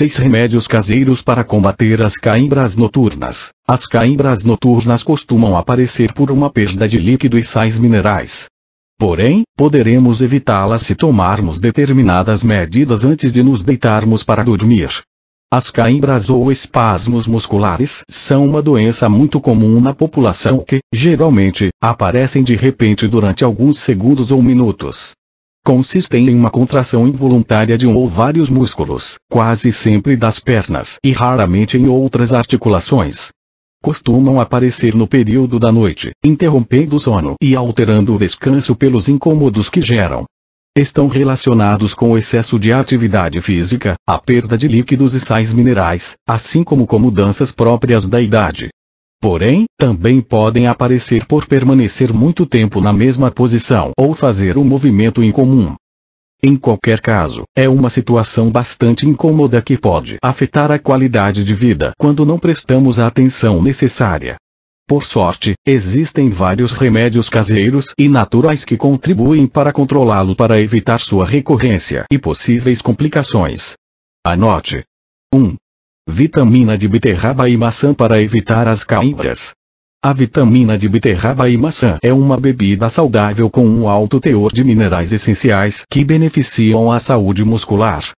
6 Remédios caseiros para combater as cãibras noturnas. As cãibras noturnas costumam aparecer por uma perda de líquido e sais minerais. Porém, poderemos evitá-las se tomarmos determinadas medidas antes de nos deitarmos para dormir. As cãibras ou espasmos musculares são uma doença muito comum na população que, geralmente, aparecem de repente durante alguns segundos ou minutos consistem em uma contração involuntária de um ou vários músculos, quase sempre das pernas e raramente em outras articulações. Costumam aparecer no período da noite, interrompendo o sono e alterando o descanso pelos incômodos que geram estão relacionados com o excesso de atividade física, a perda de líquidos e sais minerais, assim como com mudanças próprias da idade. Porém, também podem aparecer por permanecer muito tempo na mesma posição ou fazer um movimento incomum. Em qualquer caso, é uma situação bastante incômoda que pode afetar a qualidade de vida quando não prestamos a atenção necessária. Por sorte, existem vários remédios caseiros e naturais que contribuem para controlá-lo para evitar sua recorrência e possíveis complicações. Anote: 1. Vitamina de beterraba e maçã para evitar as cãibras. A vitamina de beterraba e maçã é uma bebida saudável com um alto teor de minerais essenciais que beneficiam a saúde muscular.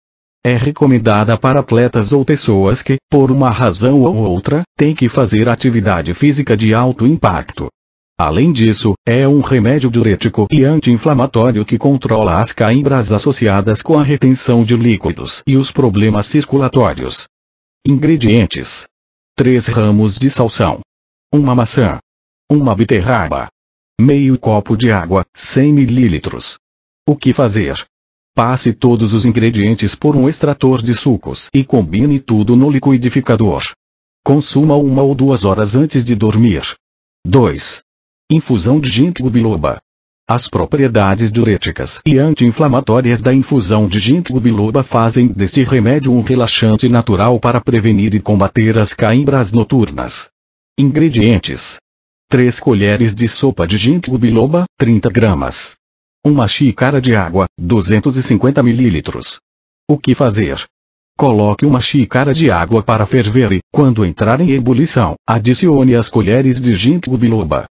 É recomendada para atletas ou pessoas que, por uma razão ou outra, têm que fazer atividade física de alto impacto. Além disso, é um remédio diurético e anti-inflamatório que controla as caimbras associadas com a retenção de líquidos e os problemas circulatórios. Ingredientes: 3 ramos de salsão, uma maçã, uma beterraba, meio copo de água, 100 ml. O que fazer? Passe todos os ingredientes por um extrator de sucos e combine tudo no liquidificador. Consuma uma ou duas horas antes de dormir. 2. Infusão de ginkgo biloba. As propriedades diuréticas e anti-inflamatórias da infusão de ginkgo biloba fazem deste remédio um relaxante natural para prevenir e combater as cãibras noturnas. Ingredientes: 3 colheres de sopa de ginkgo biloba, 30 gramas. Uma xícara de água, 250 ml. O que fazer? Coloque uma xícara de água para ferver e, quando entrar em ebulição, adicione as colheres de ginkgo biloba.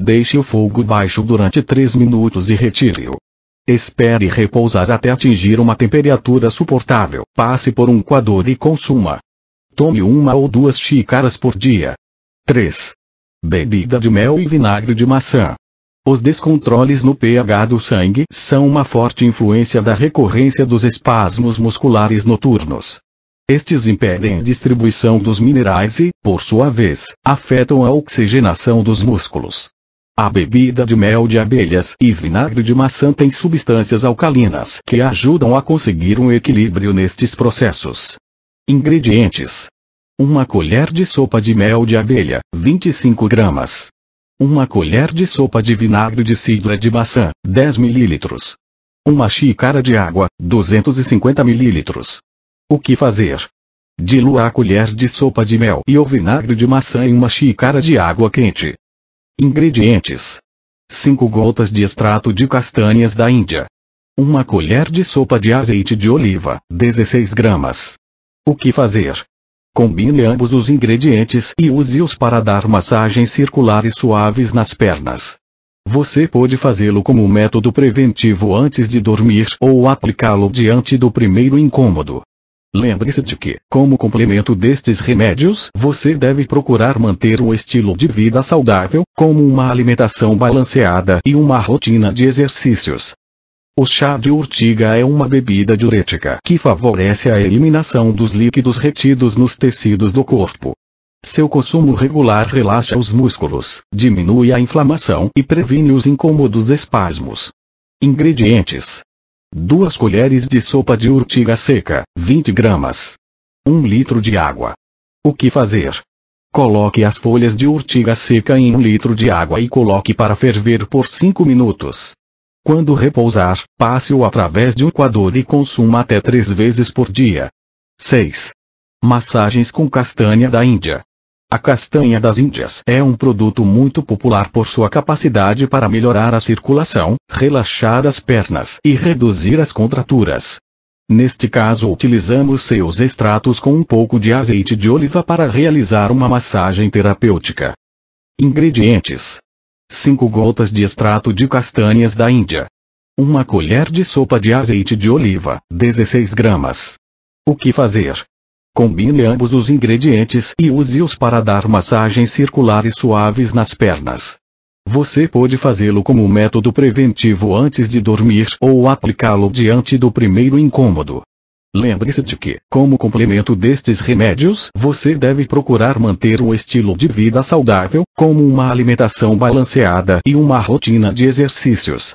Deixe o fogo baixo durante 3 minutos e retire-o. Espere repousar até atingir uma temperatura suportável. Passe por um coador e consuma. Tome uma ou duas xícaras por dia. 3. Bebida de mel e vinagre de maçã. Os descontroles no pH do sangue são uma forte influência da recorrência dos espasmos musculares noturnos. Estes impedem a distribuição dos minerais e, por sua vez, afetam a oxigenação dos músculos. A bebida de mel de abelhas e vinagre de maçã tem substâncias alcalinas que ajudam a conseguir um equilíbrio nestes processos. Ingredientes: uma colher de sopa de mel de abelha, 25 gramas. Uma colher de sopa de vinagre de cidra de maçã, 10 ml. Uma xícara de água, 250 ml. O que fazer? Dilua a colher de sopa de mel e o vinagre de maçã em uma xícara de água quente. Ingredientes: 5 gotas de extrato de castanhas da Índia. Uma colher de sopa de azeite de oliva, 16 gramas. O que fazer? Combine ambos os ingredientes e use-os para dar massagens circulares suaves nas pernas. Você pode fazê-lo como método preventivo antes de dormir ou aplicá-lo diante do primeiro incômodo. Lembre-se de que, como complemento destes remédios, você deve procurar manter um estilo de vida saudável, como uma alimentação balanceada e uma rotina de exercícios. O chá de urtiga é uma bebida diurética que favorece a eliminação dos líquidos retidos nos tecidos do corpo. Seu consumo regular relaxa os músculos, diminui a inflamação e previne os incômodos espasmos. Ingredientes: 2 colheres de sopa de urtiga seca, 20 gramas. 1 litro de água. O que fazer? Coloque as folhas de urtiga seca em um litro de água e coloque para ferver por 5 minutos. Quando repousar, passe-o através de um coador e consuma até 3 vezes por dia. 6. Massagens com castanha da Índia. A castanha das Índias é um produto muito popular por sua capacidade para melhorar a circulação, relaxar as pernas e reduzir as contraturas. Neste caso, utilizamos seus extratos com um pouco de azeite de oliva para realizar uma massagem terapêutica. Ingredientes: 5 gotas de extrato de castanhas da Índia, 1 colher de sopa de azeite de oliva, 16 gramas. O que fazer? Combine ambos os ingredientes e use-os para dar massagens circulares suaves nas pernas. Você pode fazê-lo como método preventivo antes de dormir ou aplicá-lo diante do primeiro incômodo. Lembre-se de que, como complemento destes remédios, você deve procurar manter um estilo de vida saudável, como uma alimentação balanceada e uma rotina de exercícios.